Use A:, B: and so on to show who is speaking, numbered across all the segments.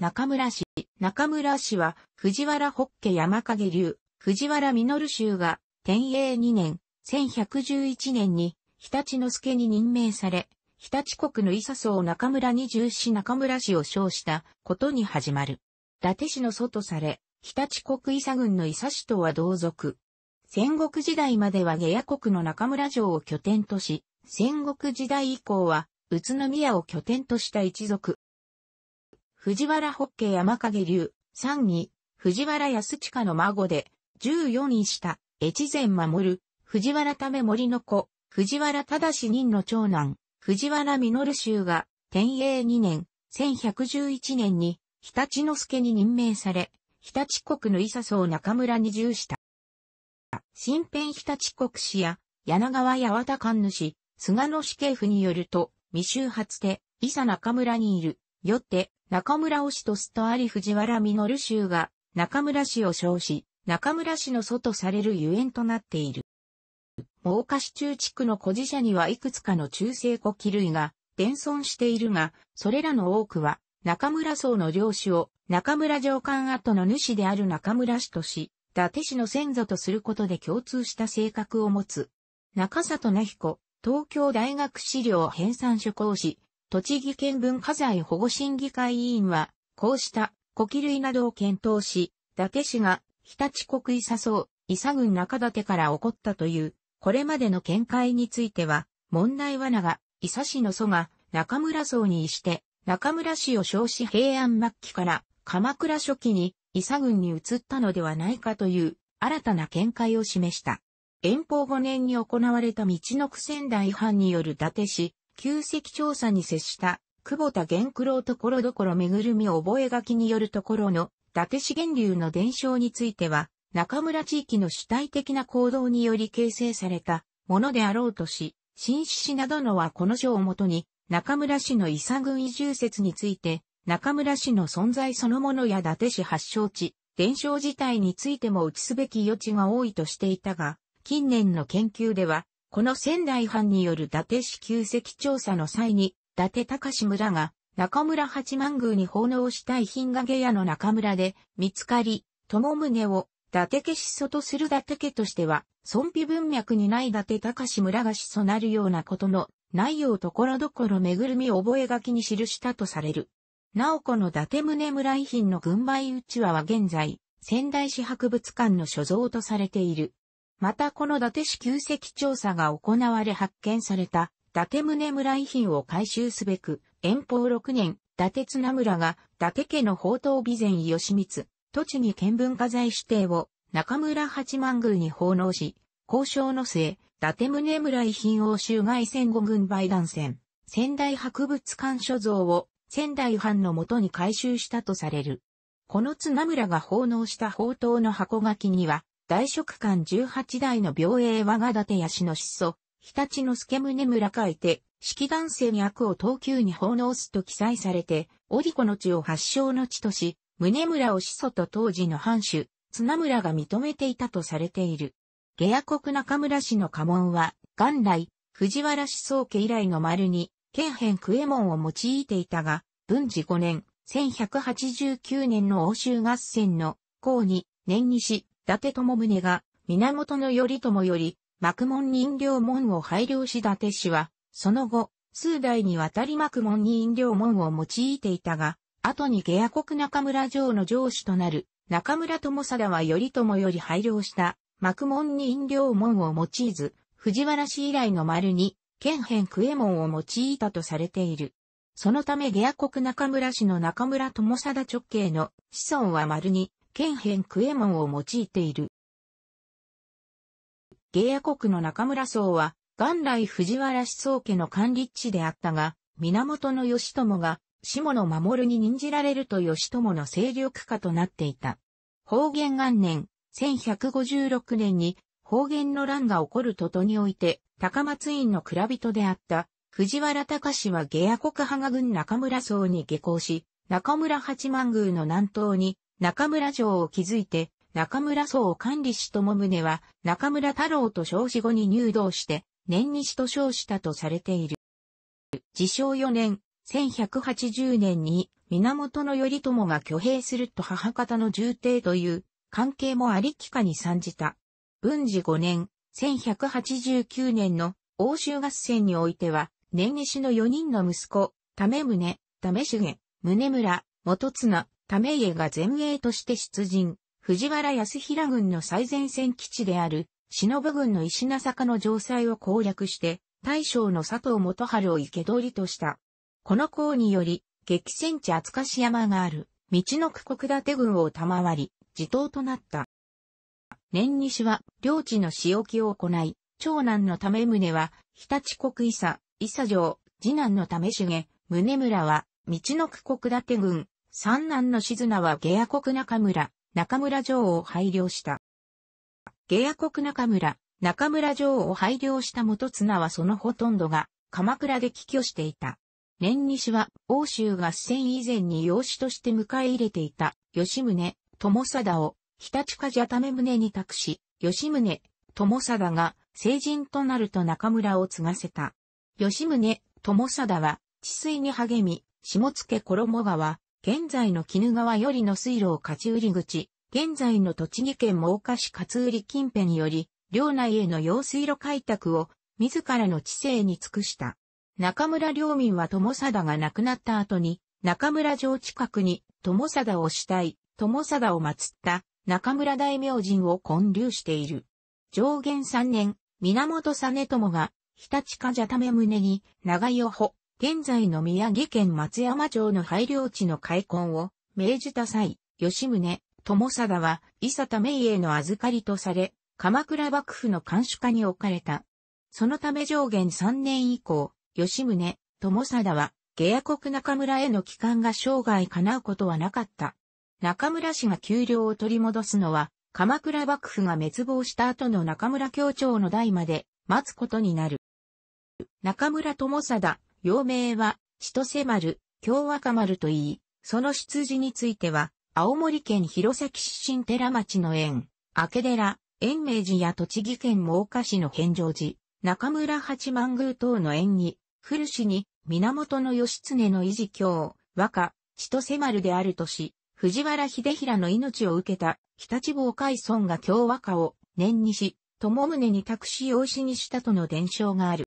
A: 中村氏。中村氏は、藤原北家山影流、藤原実州が、天英2年、1111年に、日立之助に任命され、日立国の伊佐総中村に重視中村氏を称したことに始まる。伊達氏の祖とされ、日立国伊佐郡の伊佐氏とは同族。戦国時代までは下野国の中村城を拠点とし、戦国時代以降は宇都宮を拠点とした一族、藤原ホッケ山影流、3位、藤原康親の孫で、14位下、越前守、藤原為森の子、藤原正人の長男、藤原実衆が、天永2年、1111年に、日立之助に任命され、日立国の伊佐総中村に従した。新編日立国史や、柳川八幡神主、菅野死刑府によると、未周発で、伊佐中村にいる、よって中村推しとすとあり藤原実州が中村氏を称し、中村氏の祖とされるゆえんとなっている。大岡市中地区の古寺社にはいくつかの中世古器類が伝存しているが、それらの多くは中村荘の領主を中村上官跡の主である中村氏とし、伊達氏の先祖とすることで共通した性格を持つ。中里奈彦、東京大学資料編纂書講師、栃木県文化財保護審議会委員は、こうした古気類などを検討し、伊達氏が日立国伊佐宗、伊佐郡中立から起こったという、これまでの見解については、問題はなが、伊佐市の祖が中村荘に移して、中村氏を称し平安末期から鎌倉初期に伊佐郡に移ったのではないかという新たな見解を示した。遠方5年に行われた道の苦戦大藩による伊達市、旧跡調査に接した久保田玄九郎ところどころめぐるみ覚書によるところの伊達資源流の伝承については、中村地域の主体的な行動により形成されたものであろうとし、新市市などのはこの書をもとに、中村市の伊佐郡移住説について、中村市の存在そのものや伊達市発祥地、伝承自体についても打ちすべき余地が多いとしていたが、近年の研究では、この仙台藩による伊達市旧跡調査の際に、伊達隆村が中村八幡宮に奉納した遺品が下屋の中村で見つかり、友宗を伊達家始祖とする伊達家としては、尊卑文脈にない伊達隆村が始祖なるようなことの内容ところどころめぐるみ覚書に記したとされる。なおこの伊達宗村遺品の軍配うちわは現在、仙台市博物館の所蔵とされている。またこの伊達市旧跡調査が行われ発見された伊達宗村遺品を回収すべく、遠方6年、伊達綱村が伊達家の宝刀備前義満、栃木県文化財指定を中村八幡宮に奉納し、交渉の末、伊達宗村遺品を襲外戦後軍売断線、仙台博物館所蔵を仙台藩のもとに回収したとされる。この綱村が奉納した宝刀の箱書きには、大食館18代の病営和賀立康の質祖、日立の助宗村書いて、式男性に悪を等級に奉納すと記載されて、織子の地を発祥の地とし、宗村を始祖と当時の藩主、綱村が認めていたとされている。下野国中村氏の家紋は、元来、藤原思想家以来の丸に、県辺クエモンを用いていたが、文治5年、1189年の欧州合戦の、公に、年にし、達友宗が、源頼朝より、幕門人形門を拝領し伊達氏は、その後、数代にわたり幕門人形門を用いていたが、後に下野国中村城の城主となる、中村友貞は頼朝より拝領した、幕門人形門を用いず、藤原氏以来の丸に、剣辺ク右衛門を用いたとされている。そのため下野国中村氏の中村友貞直系の子孫は丸に、剣編クエモンを用いている。ゲア国の中村僧は、元来藤原思想家の管理地であったが、源義朝が、下野守に任じられると義朝の勢力下となっていた。方言元年、1156年に、方言の乱が起こるととにおいて、高松院の蔵人であった、藤原隆は下野国派が軍中村僧に下校し、中村八幡宮の南東に、中村城を築いて、中村荘を管理し友宗は、中村太郎と少子後に入道して、年西と称したとされている。自称4年、1180年に、源頼朝が挙兵すると母方の重帝という、関係もありきかに参じた。文治5年、1189年の欧州合戦においては、年西の4人の息子、為宗、為重、宗村、元綱、為家が前衛として出陣、藤原康平軍の最前線基地である、忍軍の石名坂の城塞を攻略して、大将の佐藤元春を生け捕りとした。この功により、激戦地厚し山がある、道の区国立軍を賜り、自頭となった。年西は、領地の仕置きを行い、長男のため宗は、日立国伊佐、伊佐城、次男のため重、宗村は、道の区国立軍、三男の静名は下野国中村、中村城を拝領した。下野国中村、中村城を拝領した元綱はそのほとんどが鎌倉で寄居していた。年西は欧州合戦以前に養子として迎え入れていた吉宗、友貞を日立家じゃため宗に託し、吉宗、友貞が成人となると中村を継がせた。吉宗、友貞は治水に励み、下野衣川、現在の絹川よりの水路を勝ち売り口、現在の栃木県真岡市勝売近辺により、領内への用水路開拓を、自らの知性に尽くした。中村領民は友貞が亡くなった後に、中村城近くに友貞を主体、友貞を祀った中村大明神を建立している。上元3年、源実朝が、日立かじゃため胸に、長与ほ。現在の宮城県松山町の廃領地の開墾を命じた際、吉宗、友貞は伊佐田名への預かりとされ、鎌倉幕府の監視下に置かれた。そのため上限3年以降、吉宗、友貞は、下野国中村への帰還が生涯叶うことはなかった。中村氏が給料を取り戻すのは、鎌倉幕府が滅亡した後の中村協調の代まで待つことになる。中村友貞、幼名は、千歳丸、京若丸といい、その出自については、青森県弘前市新寺町の縁、明寺、延明寺や栃木県真岡市の返上寺、中村八幡宮等の縁に、古市に、源義経の維持京、和歌、千歳丸であるとし、藤原秀平の命を受けた、日立坊海村が京和歌を、念にし、友宗に託し養子にしたとの伝承がある。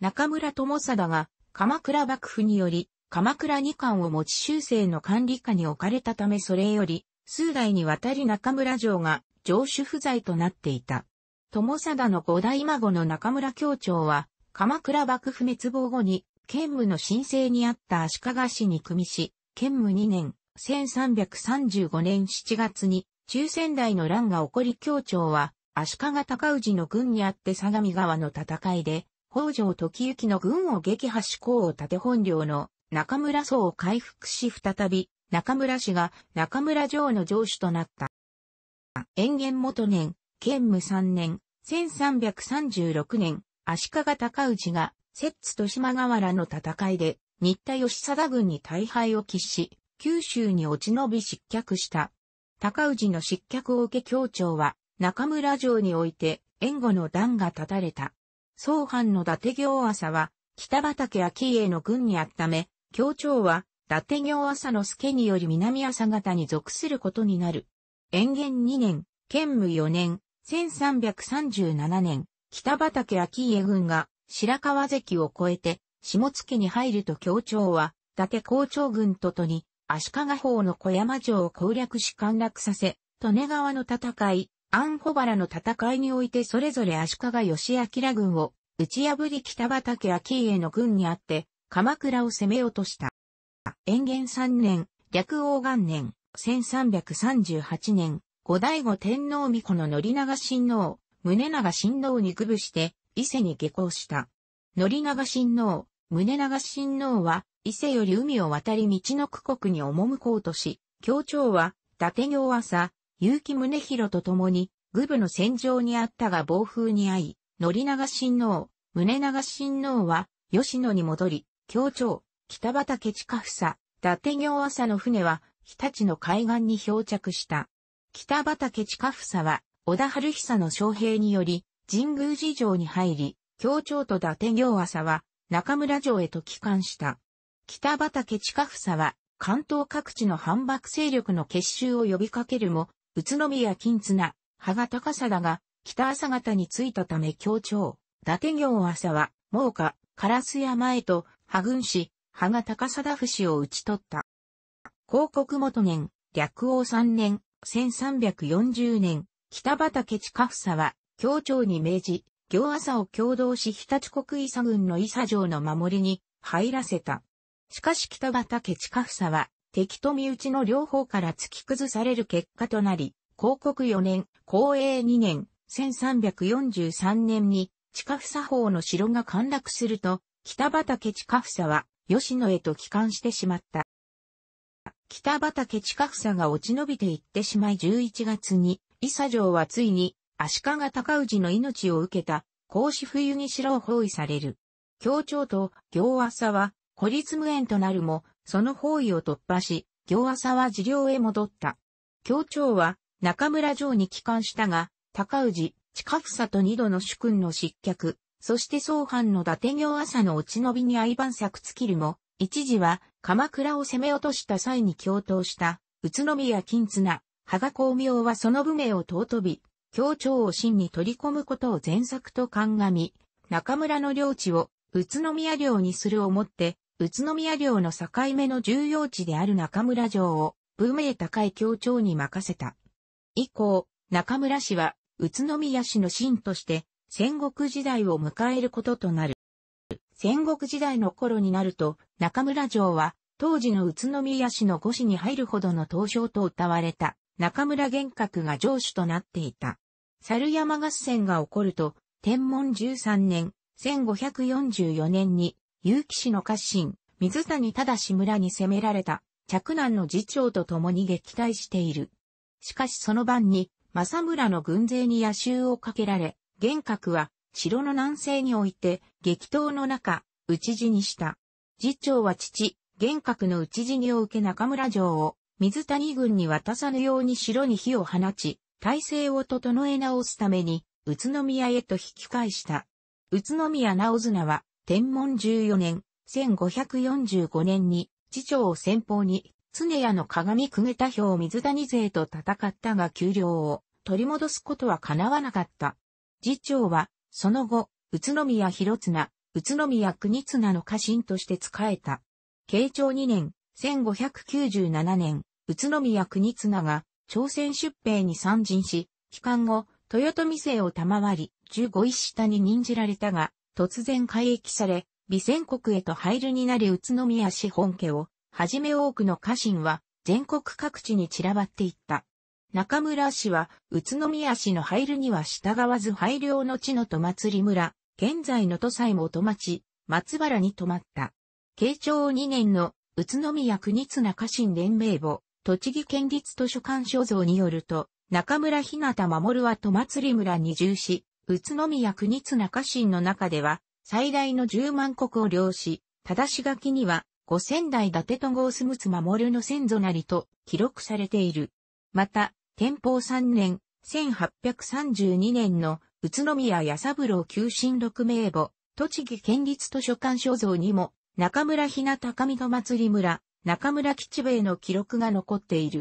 A: 中村智貞が鎌倉幕府により鎌倉二巻を持ち修正の管理下に置かれたためそれより数代にわたり中村城が城主不在となっていた。友貞の五代孫の中村協長は鎌倉幕府滅亡後に兼務の申請にあった足利氏に組みし、兼務2年、1335年7月に中仙台の乱が起こり協長は足利高氏の軍にあって相模川の戦いで北条時行の軍を撃破し向を立て本領の中村荘を回復し再び中村氏が中村城の城主となった。延元元年、建武3年、1336年、足利高氏が、摂津と島河原の戦いで、新田義貞軍に大敗を喫し、九州に落ち延び失脚した。高氏の失脚を受け協調は、中村城において、援護の段が立たれた。総藩の伊達行朝は、北畠顕家の軍にあっため、協調は、伊達行朝の助により南朝方に属することになる。延元2年、建武4年、1337年、北畠顕家軍が白川関を越えて、下月に入ると協調は、伊達校長軍ととに、足利法の小山城を攻略し陥落させ、利根川の戦い、アンホバラの戦いにおいてそれぞれ足利義明軍を打ち破り北畠秋家の軍にあって鎌倉を攻め落とした。延元三年、略王元年、1338年、後醍醐天皇巫女の宣長親王、宗長親王に愚して、伊勢に下校した。宣長親王、宗長親王は、伊勢より海を渡り道の区国に赴こうとし、協調は、伊達行朝、結城宗弘と共に、愚部の戦場にあったが暴風に遭い、則長親王、宗長親王は、吉野に戻り、協調、北畠近房、伊達行朝の船は、日立の海岸に漂着した。北畠近房は、小田春久の将兵により、神宮寺城に入り、協調と伊達行朝は、中村城へと帰還した。北畠近房は、関東各地の反幕勢力の結集を呼びかけるも、宇都宮金綱、羽賀高貞が、北朝方に着いたため協調、伊達行朝は、猛火、烏山へと、羽軍師、羽賀高貞死を討ち取った。広告元年、略王三年、1340年、北畠近房は、協調に命じ、行朝を共同し日立国伊佐軍の伊佐城の守りに入らせた。しかし北畠近房は、敵と身内の両方から突き崩される結果となり、広告4年、公営2年、1343年に、近房法の城が陥落すると、北畠近房は、吉野へと帰還してしまった。北畠近房が落ち延びていってしまい11月に、伊佐城はついに、足利尊氏の命を受けた、孔子冬に城を包囲される。協調と行浅は、孤立無縁となるも、その包囲を突破し、行浅は治療へ戻った。協調は中村城に帰還したが、高氏、近房と二度の主君の失脚、そして総藩の伊達行浅の落ち延びに相番作尽きるも、一時は鎌倉を攻め落とした際に共闘した宇都宮金綱、羽賀光明はその武名を尊び、協調を真に取り込むことを前作と鑑み、中村の領地を宇都宮領にするをもって、宇都宮領の境目の重要地である中村城を、武名高い協調に任せた。以降、中村氏は、宇都宮市の神として、戦国時代を迎えることとなる。戦国時代の頃になると、中村城は、当時の宇都宮市の五市に入るほどの東証と謳われた、中村玄格が城主となっていた。猿山合戦が起こると、天文13年、1544年に結城市の家臣、水谷忠村に攻められた、着難の次長と共に撃退している。しかしその晩に、政村の軍勢に野襲をかけられ、玄格は、城の南西において、激闘の中、討ち死にした。次長は父、玄格の討ち死にを受け中村城を、水谷軍に渡さぬように城に火を放ち、体制を整え直すために、宇都宮へと引き返した。宇都宮直綱は、天文14年、1545年に、次長を先方に、常屋の鏡くげた兵水谷勢と戦ったが給料を取り戻すことは叶わなかった。次長は、その後、宇都宮広綱、宇都宮国綱の家臣として仕えた。慶長2年、1597年、宇都宮国綱が朝鮮出兵に参陣し、帰還後、豊臣勢を賜り、15位下に任じられたが、突然改易され、備前国へと入るになり宇都宮市本家を、はじめ多くの家臣は全国各地に散らばっていった。中村氏は宇都宮市の入るには従わず廃領の地の戸祭村、現在の都西も戸町、松原に泊まった。慶長2年の宇都宮国綱家臣連名簿、栃木県立図書館所蔵によると、中村日向守は戸祭村に住し、宇都宮国綱家臣の中では、最大の十万国を領し、正し書きには、五千代伊達と郷住津守の先祖なりと記録されている。また、天保三年、1832年の宇都宮八三郎旧新六名簿、栃木県立図書館所蔵にも、中村ひな高見の祭り村、中村吉兵衛の記録が残っている。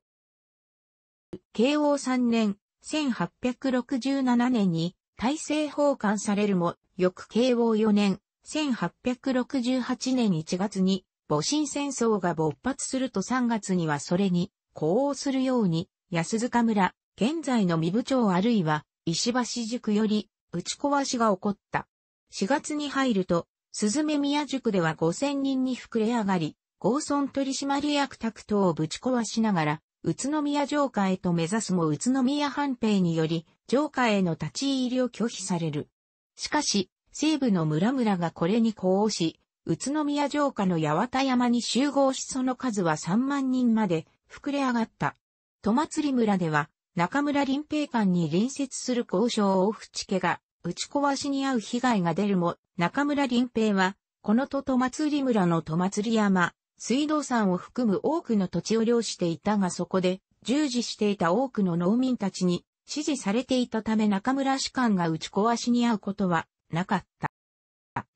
A: 慶応三年、1867年に、大政奉還されるも、翌慶応4年、1868年1月に、戊辰戦争が勃発すると3月にはそれに、呼応するように、安塚村、現在の身部長あるいは、石橋塾より、打ち壊しが起こった。4月に入ると、鈴目宮塾では5000人に膨れ上がり、合村取締役宅等をぶち壊しながら、宇都宮城下へと目指すも宇都宮藩兵により、城下への立ち入りを拒否される。しかし、西部の村々がこれに呼応し、宇都宮城下の八幡山に集合しその数は3万人まで膨れ上がった。戸祭村では、中村林平館に隣接する交渉を淵家が打ち壊しに遭う被害が出るも、中村林平は、この戸戸祭村の戸祭山、水道山を含む多くの土地を領していたがそこで、従事していた多くの農民たちに支持されていたため中村士官が打ち壊しに遭うことはなかった。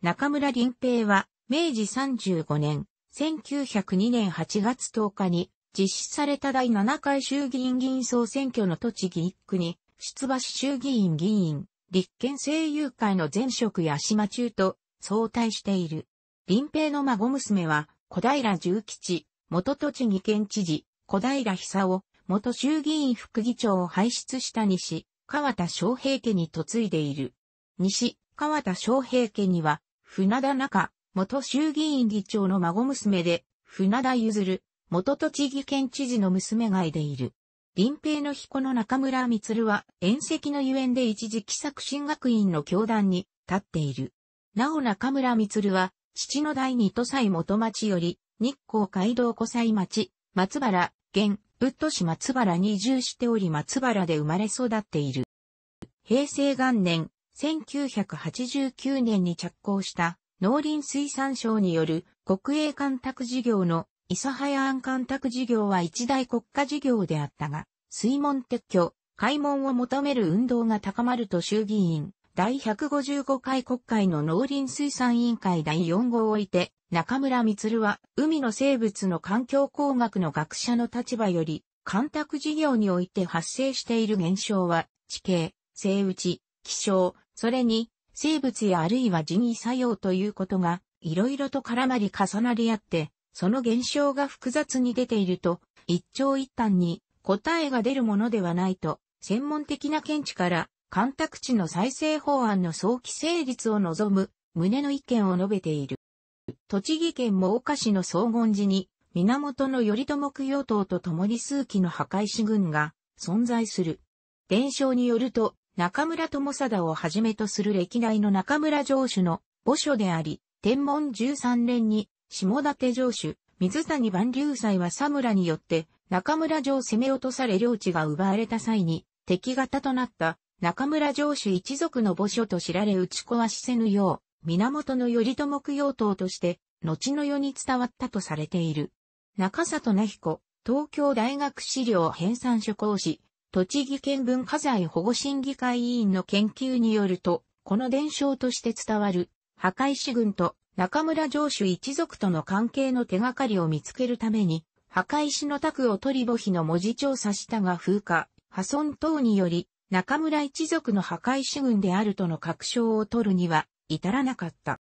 A: 中村林平は明治35年、1902年8月10日に実施された第7回衆議院議員総選挙の栃木1区に出馬し衆議院議員、立憲政友会の前職や島中と相対している。林平の孫娘は小平重吉、元栃木県知事、小平久夫、元衆議院副議長を輩出した西、川田昌平家に嫁いでいる。西、川田昌平家には、船田中、元衆議院議長の孫娘で、船田譲る、元栃木県知事の娘がいでいる。林平の彦の中村光は、遠石のゆえんで一時帰作新学院の教団に立っている。なお中村光は、父の第二都祭元町より、日光街道古祭町、松原、現、ウッド市松原に移住しており松原で生まれ育っている。平成元年、1989年に着工した農林水産省による国営干拓事業の諫早安干拓事業は一大国家事業であったが、水門撤去、開門を求める運動が高まると衆議院、第155回国会の農林水産委員会第4号を置いて、中村光は、海の生物の環境工学の学者の立場より、干拓事業において発生している現象は、地形、生打ち、気象、それに、生物やあるいは人為作用ということが、いろいろと絡まり重なり合って、その現象が複雑に出ていると、一長一短に答えが出るものではないと、専門的な見地から干拓地の再生法案の早期成立を望む旨の意見を述べている。栃木県真岡市の荘厳寺に源頼朝供養塔と共に数期の破壊士軍が存在する。伝承によると中村友貞をはじめとする歴代の中村城主の墓所であり、天文13年に下館城主、水谷万流祭は佐村によって中村城攻め落とされ領地が奪われた際に敵方となった中村城主一族の墓所と知られ打ち壊しせぬよう、源頼朝供養塔として、後の世に伝わったとされている。中里奈彦、東京大学資料編纂所講師、栃木県文化財保護審議会委員の研究によると、この伝承として伝わる、破壊群軍と中村城主一族との関係の手がかりを見つけるために、破壊の宅を取り墓碑の文字調査したが風化、破損等により、中村一族の破壊主軍であるとの確証を取るには至らなかった。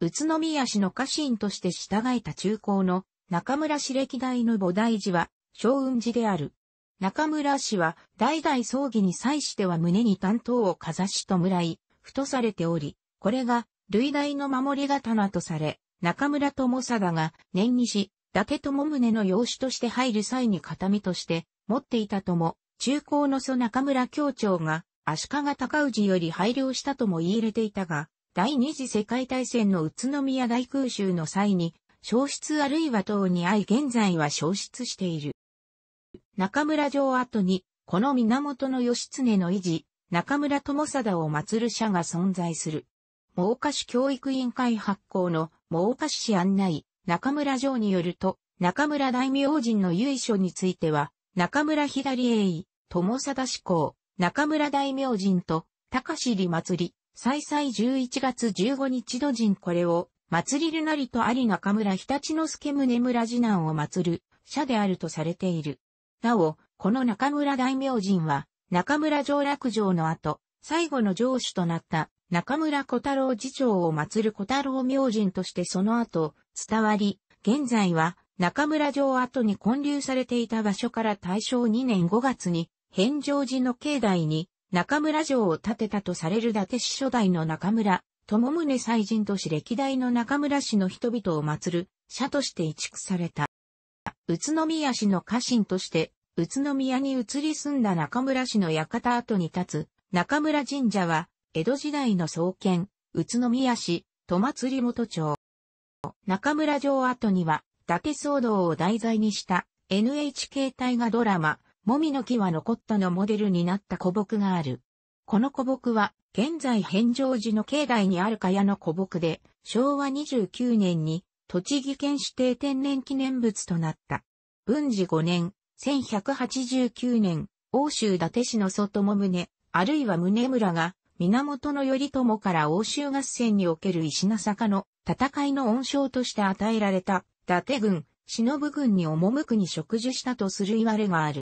A: 宇都宮氏の家臣として従えた中高の中村氏歴代の菩提寺は昭雲寺である。中村氏は代々葬儀に際しては胸に担当をかざし弔い、太とされており、これが類大の守り刀とされ、中村智貞が年にし、伊達智宗の養子として入る際に形見として持っていたとも中高の祖中村協調が足利高氏より配慮したとも言い入れていたが、第二次世界大戦の宇都宮大空襲の際に、消失あるいは等に合い現在は消失している。中村城跡に、この源義経の維持、中村友貞を祀る社が存在する。真岡市教育委員会発行の真岡市案内、中村城によると、中村大明神の由緒については、中村左栄友貞志向、中村大明神と、高尻祭り、再々11月15日土人これを、祭りるなりとあり中村日立之助宗村次男を祭る、社であるとされている。なお、この中村大明神は、中村上落城の後、最後の城主となった中村小太郎次長を祀る小太郎明神としてその後、伝わり、現在は中村城跡に建立されていた場所から大正2年5月に返上寺の境内に中村城を建てたとされる伊達市初代の中村、友宗祭神とし歴代の中村市の人々を祀る、社として移築された。宇都宮市の家臣として、宇都宮に移り住んだ中村市の館跡に立つ、中村神社は、江戸時代の創建、宇都宮市、戸祭元町。中村城跡には、伊達騒動を題材にした NHK 大河ドラマ、もみの木は残ったのモデルになった古木がある。この古木は、現在返上寺の境内にあるかやの古木で、昭和29年に、栃木県指定天然記念物となった。文治5年、1189年、欧州伊達市の外も宗、あるいは宗村が、源頼朝から欧州合戦における石名坂の戦いの恩賞として与えられた、伊達軍、忍軍に赴くに植樹したとする言われがある。